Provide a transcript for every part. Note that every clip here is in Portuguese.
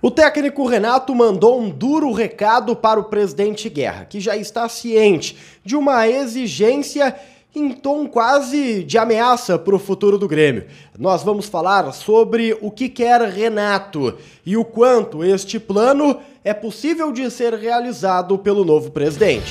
O técnico Renato mandou um duro recado para o presidente Guerra, que já está ciente de uma exigência em tom quase de ameaça para o futuro do Grêmio. Nós vamos falar sobre o que quer Renato e o quanto este plano é possível de ser realizado pelo novo presidente.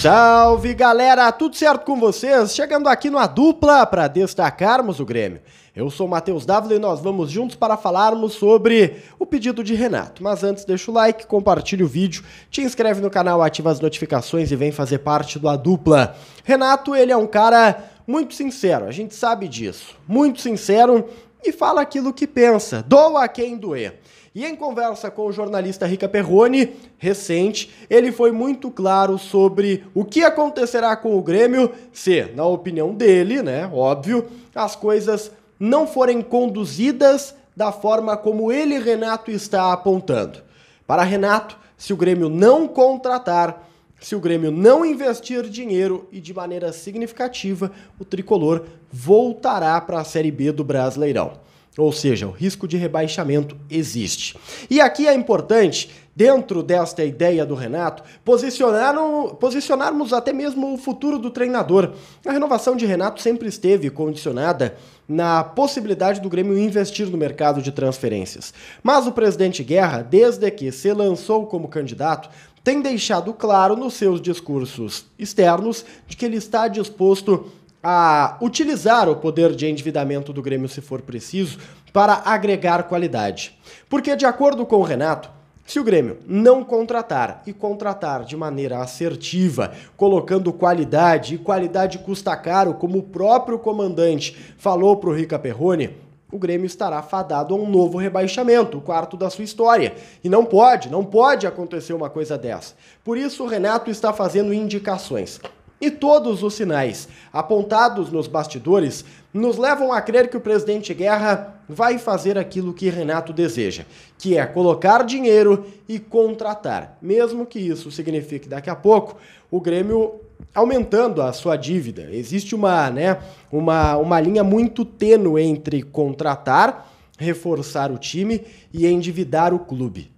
Salve galera, tudo certo com vocês? Chegando aqui numa Dupla para destacarmos o Grêmio. Eu sou Matheus Dávila e nós vamos juntos para falarmos sobre o pedido de Renato. Mas antes, deixa o like, compartilha o vídeo, te inscreve no canal, ativa as notificações e vem fazer parte do A Dupla. Renato, ele é um cara muito sincero, a gente sabe disso. Muito sincero e fala aquilo que pensa, doa a quem doer. E em conversa com o jornalista Rica Perrone, recente, ele foi muito claro sobre o que acontecerá com o Grêmio se, na opinião dele, né, óbvio, as coisas não forem conduzidas da forma como ele, Renato, está apontando. Para Renato, se o Grêmio não contratar, se o Grêmio não investir dinheiro e de maneira significativa, o tricolor voltará para a Série B do Brasileirão. Ou seja, o risco de rebaixamento existe. E aqui é importante, dentro desta ideia do Renato, posicionarmos até mesmo o futuro do treinador. A renovação de Renato sempre esteve condicionada na possibilidade do Grêmio investir no mercado de transferências. Mas o presidente Guerra, desde que se lançou como candidato, tem deixado claro nos seus discursos externos de que ele está disposto a utilizar o poder de endividamento do Grêmio, se for preciso, para agregar qualidade. Porque, de acordo com o Renato, se o Grêmio não contratar e contratar de maneira assertiva, colocando qualidade, e qualidade custa caro, como o próprio comandante falou para o Rica Perrone, o Grêmio estará fadado a um novo rebaixamento, o quarto da sua história. E não pode, não pode acontecer uma coisa dessa. Por isso o Renato está fazendo indicações. E todos os sinais apontados nos bastidores nos levam a crer que o presidente Guerra vai fazer aquilo que Renato deseja, que é colocar dinheiro e contratar, mesmo que isso signifique daqui a pouco o Grêmio aumentando a sua dívida. Existe uma, né, uma, uma linha muito tênue entre contratar, reforçar o time e endividar o clube.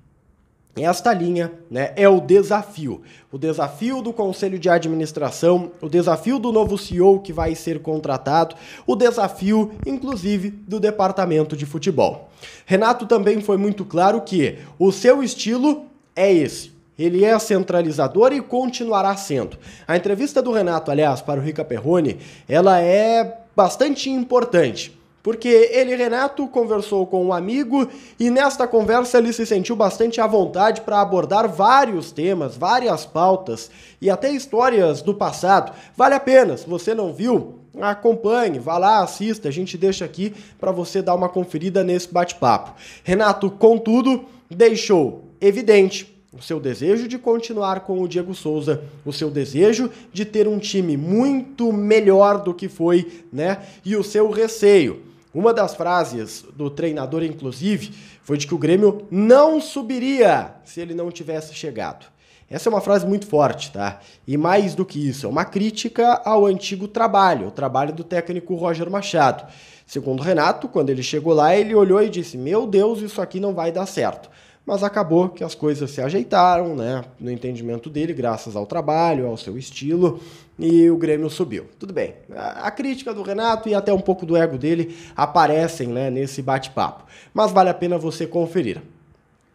Esta linha né, é o desafio. O desafio do conselho de administração, o desafio do novo CEO que vai ser contratado, o desafio, inclusive, do departamento de futebol. Renato também foi muito claro que o seu estilo é esse. Ele é centralizador e continuará sendo. A entrevista do Renato, aliás, para o Rica Perrone, ela é bastante importante porque ele, Renato, conversou com um amigo e nesta conversa ele se sentiu bastante à vontade para abordar vários temas, várias pautas e até histórias do passado. Vale a pena, se você não viu, acompanhe, vá lá, assista, a gente deixa aqui para você dar uma conferida nesse bate-papo. Renato, contudo, deixou evidente o seu desejo de continuar com o Diego Souza, o seu desejo de ter um time muito melhor do que foi, né? E o seu receio uma das frases do treinador, inclusive, foi de que o Grêmio não subiria se ele não tivesse chegado. Essa é uma frase muito forte, tá? E mais do que isso, é uma crítica ao antigo trabalho, o trabalho do técnico Roger Machado. Segundo Renato, quando ele chegou lá, ele olhou e disse: Meu Deus, isso aqui não vai dar certo mas acabou que as coisas se ajeitaram, né, no entendimento dele, graças ao trabalho, ao seu estilo, e o Grêmio subiu. Tudo bem. A, crítica do Renato e até um pouco do ego dele aparecem, né, nesse bate-papo. Mas vale a pena você conferir.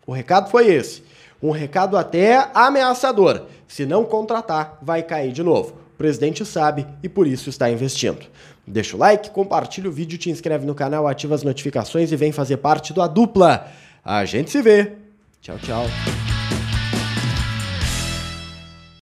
O recado foi esse. Um recado até ameaçador. Se não contratar, vai cair de novo. O presidente sabe e por isso está investindo. Deixa o like, compartilha o vídeo, te inscreve no canal, ativa as notificações e vem fazer parte da dupla. A gente se vê. Tchau, tchau.